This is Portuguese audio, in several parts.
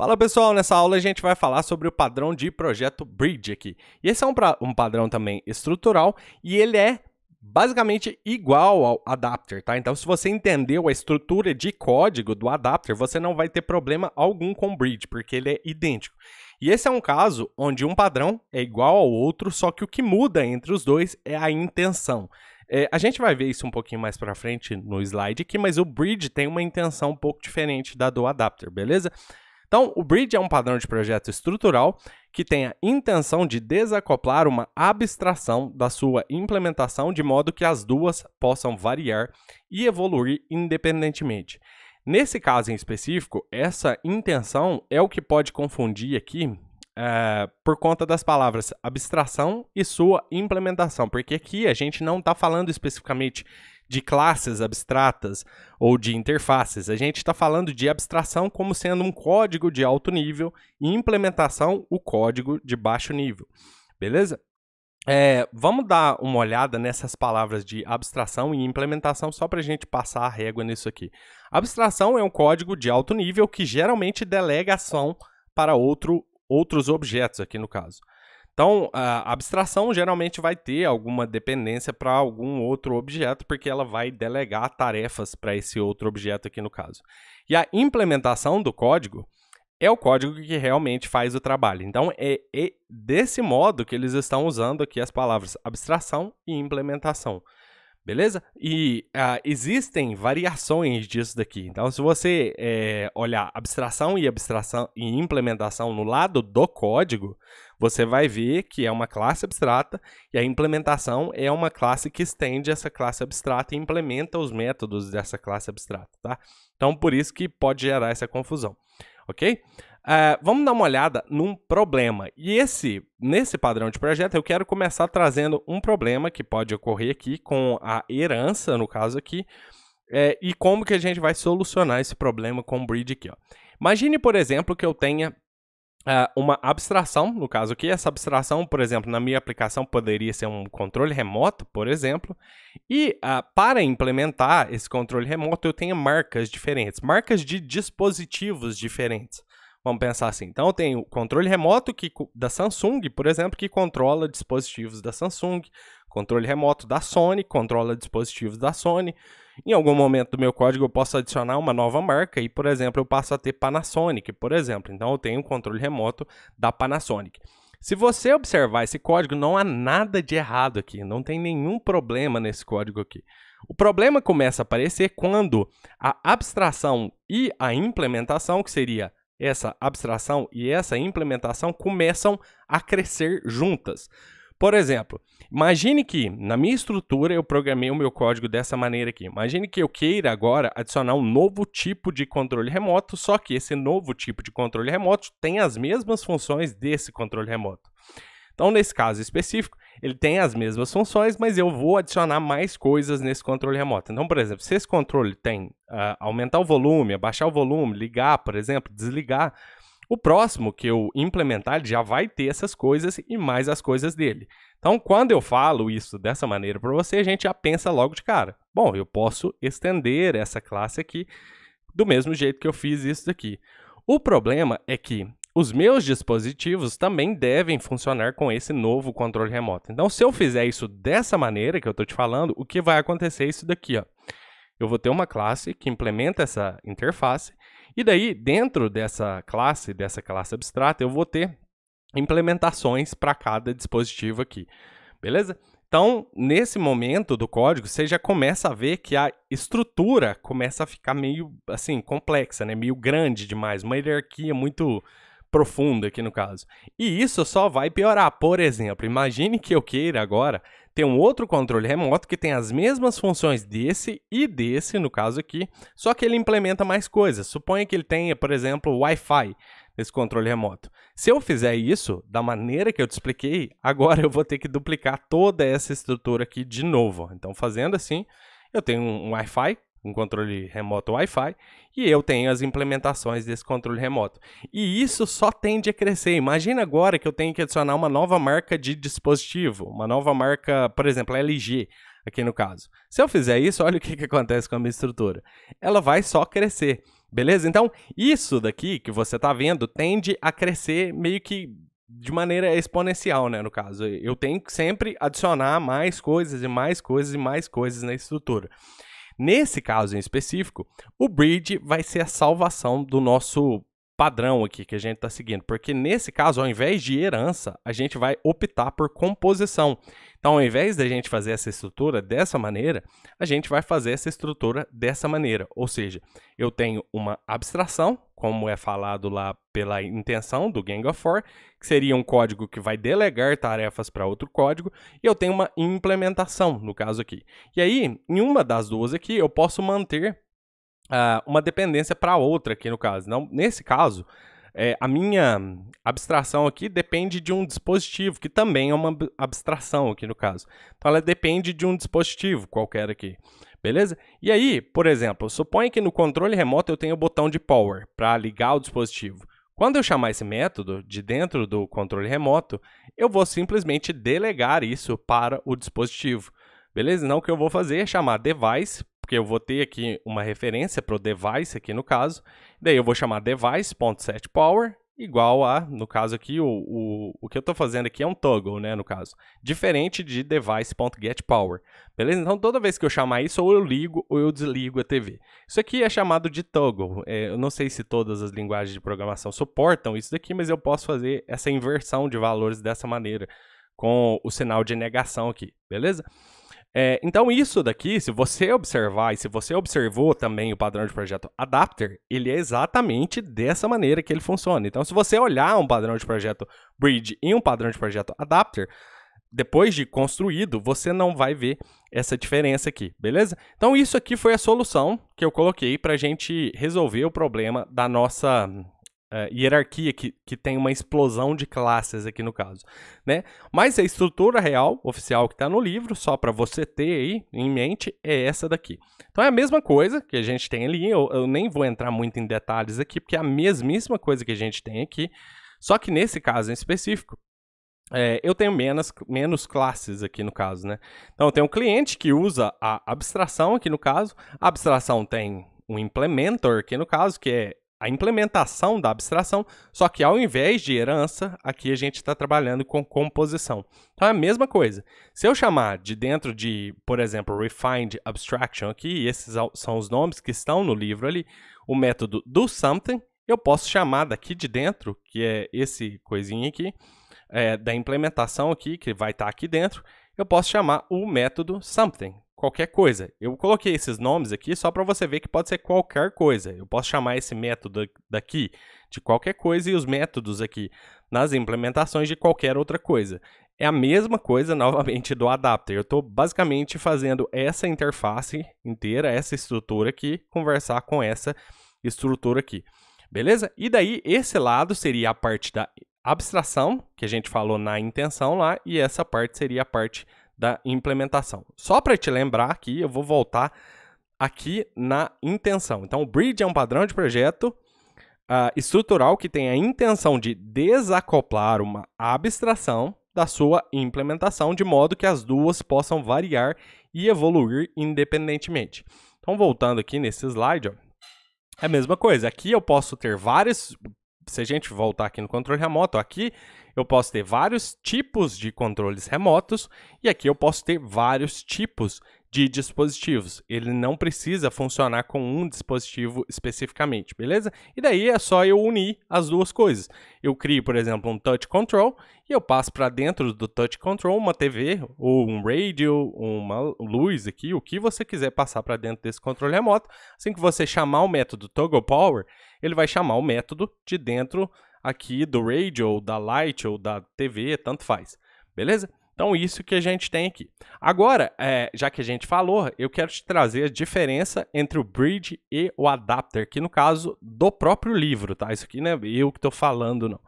Fala pessoal, nessa aula a gente vai falar sobre o padrão de projeto Bridge aqui. E esse é um, um padrão também estrutural e ele é basicamente igual ao adapter, tá? Então, se você entendeu a estrutura de código do adapter, você não vai ter problema algum com o bridge, porque ele é idêntico. E esse é um caso onde um padrão é igual ao outro, só que o que muda entre os dois é a intenção. É, a gente vai ver isso um pouquinho mais para frente no slide aqui, mas o bridge tem uma intenção um pouco diferente da do adapter, beleza? Então, o bridge é um padrão de projeto estrutural que tem a intenção de desacoplar uma abstração da sua implementação de modo que as duas possam variar e evoluir independentemente. Nesse caso em específico, essa intenção é o que pode confundir aqui é, por conta das palavras abstração e sua implementação, porque aqui a gente não está falando especificamente de classes abstratas ou de interfaces, a gente está falando de abstração como sendo um código de alto nível e implementação o código de baixo nível, beleza? É, vamos dar uma olhada nessas palavras de abstração e implementação só para a gente passar a régua nisso aqui. Abstração é um código de alto nível que geralmente delega ação para outro outros objetos aqui no caso. Então, a abstração geralmente vai ter alguma dependência para algum outro objeto, porque ela vai delegar tarefas para esse outro objeto aqui no caso. E a implementação do código é o código que realmente faz o trabalho. Então, é, é desse modo que eles estão usando aqui as palavras abstração e implementação. Beleza? E uh, existem variações disso daqui. Então, se você é, olhar abstração e abstração e implementação no lado do código, você vai ver que é uma classe abstrata e a implementação é uma classe que estende essa classe abstrata e implementa os métodos dessa classe abstrata, tá? Então, por isso que pode gerar essa confusão, ok? Uh, vamos dar uma olhada num problema. E esse, nesse padrão de projeto, eu quero começar trazendo um problema que pode ocorrer aqui com a herança, no caso aqui, é, e como que a gente vai solucionar esse problema com o bridge aqui. Ó. Imagine, por exemplo, que eu tenha uh, uma abstração, no caso aqui, essa abstração, por exemplo, na minha aplicação poderia ser um controle remoto, por exemplo, e uh, para implementar esse controle remoto eu tenho marcas diferentes, marcas de dispositivos diferentes. Vamos pensar assim. Então, eu tenho controle remoto que, da Samsung, por exemplo, que controla dispositivos da Samsung, controle remoto da Sony, controla dispositivos da Sony. Em algum momento do meu código, eu posso adicionar uma nova marca e, por exemplo, eu passo a ter Panasonic, por exemplo. Então, eu tenho um controle remoto da Panasonic. Se você observar esse código, não há nada de errado aqui, não tem nenhum problema nesse código aqui. O problema começa a aparecer quando a abstração e a implementação, que seria essa abstração e essa implementação começam a crescer juntas. Por exemplo, imagine que na minha estrutura eu programei o meu código dessa maneira aqui. Imagine que eu queira agora adicionar um novo tipo de controle remoto, só que esse novo tipo de controle remoto tem as mesmas funções desse controle remoto. Então, nesse caso específico, ele tem as mesmas funções, mas eu vou adicionar mais coisas nesse controle remoto. Então, por exemplo, se esse controle tem uh, aumentar o volume, abaixar o volume, ligar, por exemplo, desligar, o próximo que eu implementar já vai ter essas coisas e mais as coisas dele. Então, quando eu falo isso dessa maneira para você, a gente já pensa logo de cara. Bom, eu posso estender essa classe aqui do mesmo jeito que eu fiz isso aqui. O problema é que os meus dispositivos também devem funcionar com esse novo controle remoto. Então, se eu fizer isso dessa maneira que eu estou te falando, o que vai acontecer é isso daqui. Ó. Eu vou ter uma classe que implementa essa interface, e daí, dentro dessa classe, dessa classe abstrata, eu vou ter implementações para cada dispositivo aqui. Beleza? Então, nesse momento do código, você já começa a ver que a estrutura começa a ficar meio assim complexa, né? Meio grande demais, uma hierarquia muito profunda aqui no caso. E isso só vai piorar. Por exemplo, imagine que eu queira agora ter um outro controle remoto que tem as mesmas funções desse e desse, no caso aqui, só que ele implementa mais coisas. Suponha que ele tenha, por exemplo, Wi-Fi nesse controle remoto. Se eu fizer isso da maneira que eu te expliquei, agora eu vou ter que duplicar toda essa estrutura aqui de novo. Então, fazendo assim, eu tenho um Wi-Fi um controle remoto Wi-Fi, e eu tenho as implementações desse controle remoto. E isso só tende a crescer. Imagina agora que eu tenho que adicionar uma nova marca de dispositivo, uma nova marca, por exemplo, LG, aqui no caso. Se eu fizer isso, olha o que, que acontece com a minha estrutura. Ela vai só crescer, beleza? Então, isso daqui que você está vendo tende a crescer meio que de maneira exponencial, né, no caso. Eu tenho que sempre adicionar mais coisas e mais coisas e mais coisas na estrutura. Nesse caso em específico, o bridge vai ser a salvação do nosso padrão aqui que a gente está seguindo, porque nesse caso, ao invés de herança, a gente vai optar por composição. Então, ao invés da gente fazer essa estrutura dessa maneira, a gente vai fazer essa estrutura dessa maneira. Ou seja, eu tenho uma abstração, como é falado lá pela intenção do Gang of Four, que seria um código que vai delegar tarefas para outro código, e eu tenho uma implementação, no caso aqui. E aí, em uma das duas aqui, eu posso manter ah, uma dependência para outra aqui no caso. Não, nesse caso, é, a minha abstração aqui depende de um dispositivo, que também é uma abstração aqui no caso. Então ela depende de um dispositivo qualquer aqui. Beleza? E aí, por exemplo, suponha que no controle remoto eu tenho o botão de power para ligar o dispositivo. Quando eu chamar esse método de dentro do controle remoto, eu vou simplesmente delegar isso para o dispositivo. Beleza? Então o que eu vou fazer é chamar device porque eu vou ter aqui uma referência para o device aqui no caso, daí eu vou chamar device.setPower igual a, no caso aqui, o, o, o que eu estou fazendo aqui é um toggle, né, no caso. Diferente de device.getPower, beleza? Então, toda vez que eu chamar isso, ou eu ligo ou eu desligo a TV. Isso aqui é chamado de toggle. É, eu não sei se todas as linguagens de programação suportam isso daqui, mas eu posso fazer essa inversão de valores dessa maneira, com o sinal de negação aqui, beleza? É, então isso daqui, se você observar e se você observou também o padrão de projeto adapter, ele é exatamente dessa maneira que ele funciona. Então se você olhar um padrão de projeto bridge e um padrão de projeto adapter, depois de construído, você não vai ver essa diferença aqui, beleza? Então isso aqui foi a solução que eu coloquei para a gente resolver o problema da nossa é, hierarquia que, que tem uma explosão de classes aqui no caso, né? Mas a estrutura real oficial que está no livro, só para você ter aí em mente, é essa daqui. Então é a mesma coisa que a gente tem ali, eu, eu nem vou entrar muito em detalhes aqui, porque é a mesmíssima coisa que a gente tem aqui, só que nesse caso em específico, é, eu tenho menos, menos classes aqui no caso, né? Então eu tenho um cliente que usa a abstração aqui no caso, a abstração tem um implementor aqui no caso, que é a implementação da abstração, só que ao invés de herança, aqui a gente está trabalhando com composição. Então é a mesma coisa. Se eu chamar de dentro de, por exemplo, Refined Abstraction aqui, esses são os nomes que estão no livro ali, o método do something, eu posso chamar daqui de dentro, que é esse coisinho aqui, é, da implementação aqui, que vai estar tá aqui dentro, eu posso chamar o método something qualquer coisa. Eu coloquei esses nomes aqui só para você ver que pode ser qualquer coisa. Eu posso chamar esse método daqui de qualquer coisa e os métodos aqui nas implementações de qualquer outra coisa. É a mesma coisa novamente do adapter. Eu estou basicamente fazendo essa interface inteira, essa estrutura aqui, conversar com essa estrutura aqui. Beleza? E daí esse lado seria a parte da abstração, que a gente falou na intenção lá, e essa parte seria a parte da implementação. Só para te lembrar aqui, eu vou voltar aqui na intenção. Então, o bridge é um padrão de projeto uh, estrutural que tem a intenção de desacoplar uma abstração da sua implementação, de modo que as duas possam variar e evoluir independentemente. Então, voltando aqui nesse slide, ó, é a mesma coisa. Aqui eu posso ter vários se a gente voltar aqui no controle remoto, aqui eu posso ter vários tipos de controles remotos e aqui eu posso ter vários tipos de dispositivos. Ele não precisa funcionar com um dispositivo especificamente, beleza? E daí é só eu unir as duas coisas. Eu crio, por exemplo, um touch control e eu passo para dentro do touch control uma TV ou um radio, uma luz aqui, o que você quiser passar para dentro desse controle remoto. Assim que você chamar o método toggle power, ele vai chamar o método de dentro aqui do radio, ou da light, ou da TV, tanto faz. Beleza? Então, isso que a gente tem aqui. Agora, é, já que a gente falou, eu quero te trazer a diferença entre o bridge e o adapter, que no caso do próprio livro, tá? Isso aqui não é eu que estou falando, não.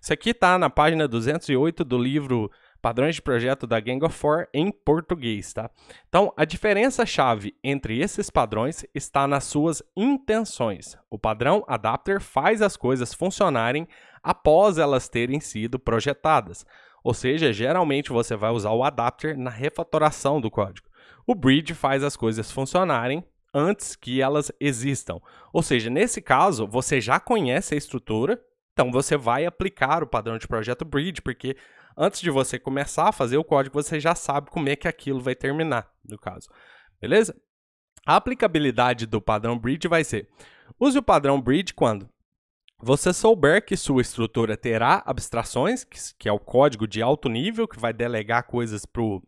Isso aqui está na página 208 do livro Padrões de projeto da Gang of Four em português, tá? Então, a diferença chave entre esses padrões está nas suas intenções. O padrão adapter faz as coisas funcionarem após elas terem sido projetadas. Ou seja, geralmente você vai usar o adapter na refatoração do código. O bridge faz as coisas funcionarem antes que elas existam. Ou seja, nesse caso, você já conhece a estrutura, então você vai aplicar o padrão de projeto bridge, porque antes de você começar a fazer o código, você já sabe como é que aquilo vai terminar, no caso. Beleza? A aplicabilidade do padrão bridge vai ser: use o padrão bridge quando você souber que sua estrutura terá abstrações, que, que é o código de alto nível, que vai delegar coisas para o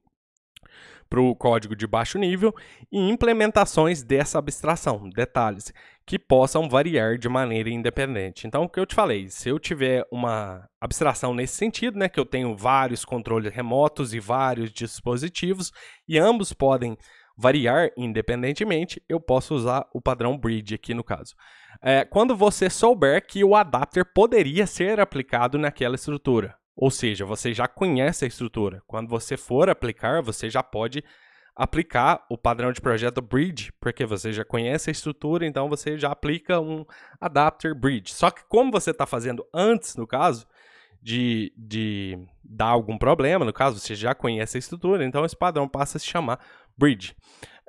para o código de baixo nível e implementações dessa abstração, detalhes, que possam variar de maneira independente. Então, o que eu te falei, se eu tiver uma abstração nesse sentido, né, que eu tenho vários controles remotos e vários dispositivos, e ambos podem variar independentemente, eu posso usar o padrão bridge aqui no caso. É, quando você souber que o adapter poderia ser aplicado naquela estrutura. Ou seja, você já conhece a estrutura. Quando você for aplicar, você já pode aplicar o padrão de projeto bridge, porque você já conhece a estrutura, então você já aplica um adapter bridge. Só que como você está fazendo antes, no caso, de, de dar algum problema, no caso, você já conhece a estrutura, então esse padrão passa a se chamar bridge.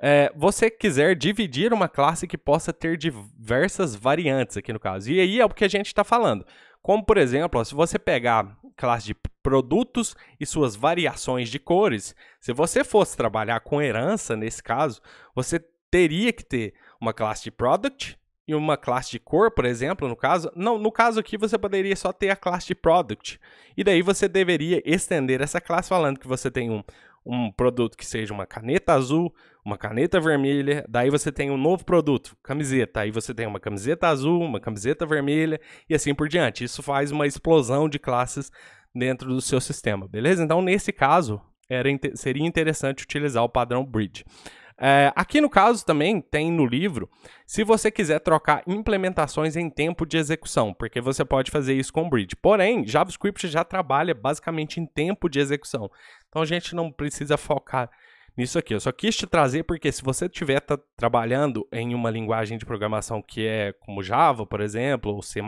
É, você quiser dividir uma classe que possa ter diversas variantes aqui no caso. E aí é o que a gente está falando. Como, por exemplo, se você pegar classe de produtos e suas variações de cores. Se você fosse trabalhar com herança, nesse caso, você teria que ter uma classe de product e uma classe de cor, por exemplo, no caso. Não, no caso aqui você poderia só ter a classe de product. E daí você deveria estender essa classe falando que você tem um, um produto que seja uma caneta azul, uma caneta vermelha, daí você tem um novo produto, camiseta, aí você tem uma camiseta azul, uma camiseta vermelha e assim por diante. Isso faz uma explosão de classes dentro do seu sistema, beleza? Então, nesse caso, era, seria interessante utilizar o padrão Bridge. É, aqui no caso também tem no livro, se você quiser trocar implementações em tempo de execução, porque você pode fazer isso com Bridge. Porém, JavaScript já trabalha basicamente em tempo de execução, então a gente não precisa focar nisso aqui. Eu só quis te trazer porque se você estiver tá trabalhando em uma linguagem de programação que é como Java, por exemplo, ou C++,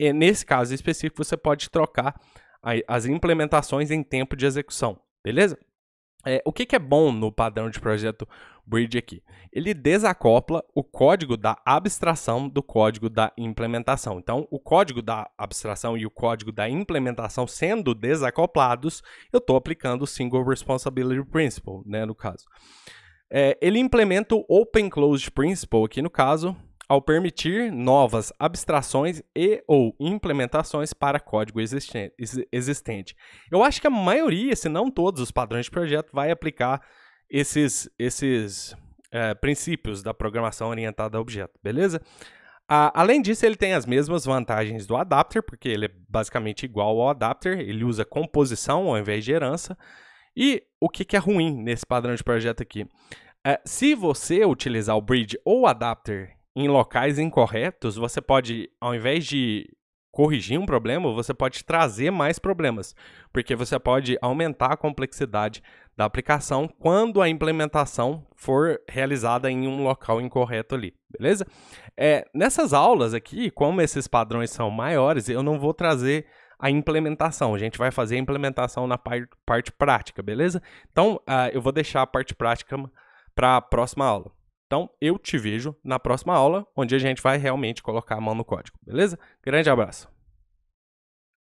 e é, nesse caso específico você pode trocar as implementações em tempo de execução, beleza? É, o que, que, é bom no padrão de projeto Bridge aqui? Ele desacopla o código da abstração do código da implementação. Então, o código da abstração e o código da implementação sendo desacoplados, eu estou aplicando o Single Responsibility Principle, né, no caso. É, ele implementa o Open Closed Principle aqui no caso, ao permitir novas abstrações e ou implementações para código existente. Eu acho que a maioria, se não todos os padrões de projeto, vai aplicar esses, esses é, princípios da programação orientada a objeto, beleza? Ah, além disso, ele tem as mesmas vantagens do adapter, porque ele é basicamente igual ao adapter, ele usa composição ao invés de herança. E o que, que é ruim nesse padrão de projeto aqui? É, se você utilizar o bridge ou adapter em locais incorretos, você pode, ao invés de corrigir um problema, você pode trazer mais problemas, porque você pode aumentar a complexidade da aplicação quando a implementação for realizada em um local incorreto ali, beleza? É, nessas aulas aqui, como esses padrões são maiores, eu não vou trazer a implementação. A gente vai fazer a implementação na parte prática, beleza? Então, uh, eu vou deixar a parte prática para a próxima aula. Então, eu te vejo na próxima aula, onde a gente vai realmente colocar a mão no código, beleza? Grande abraço!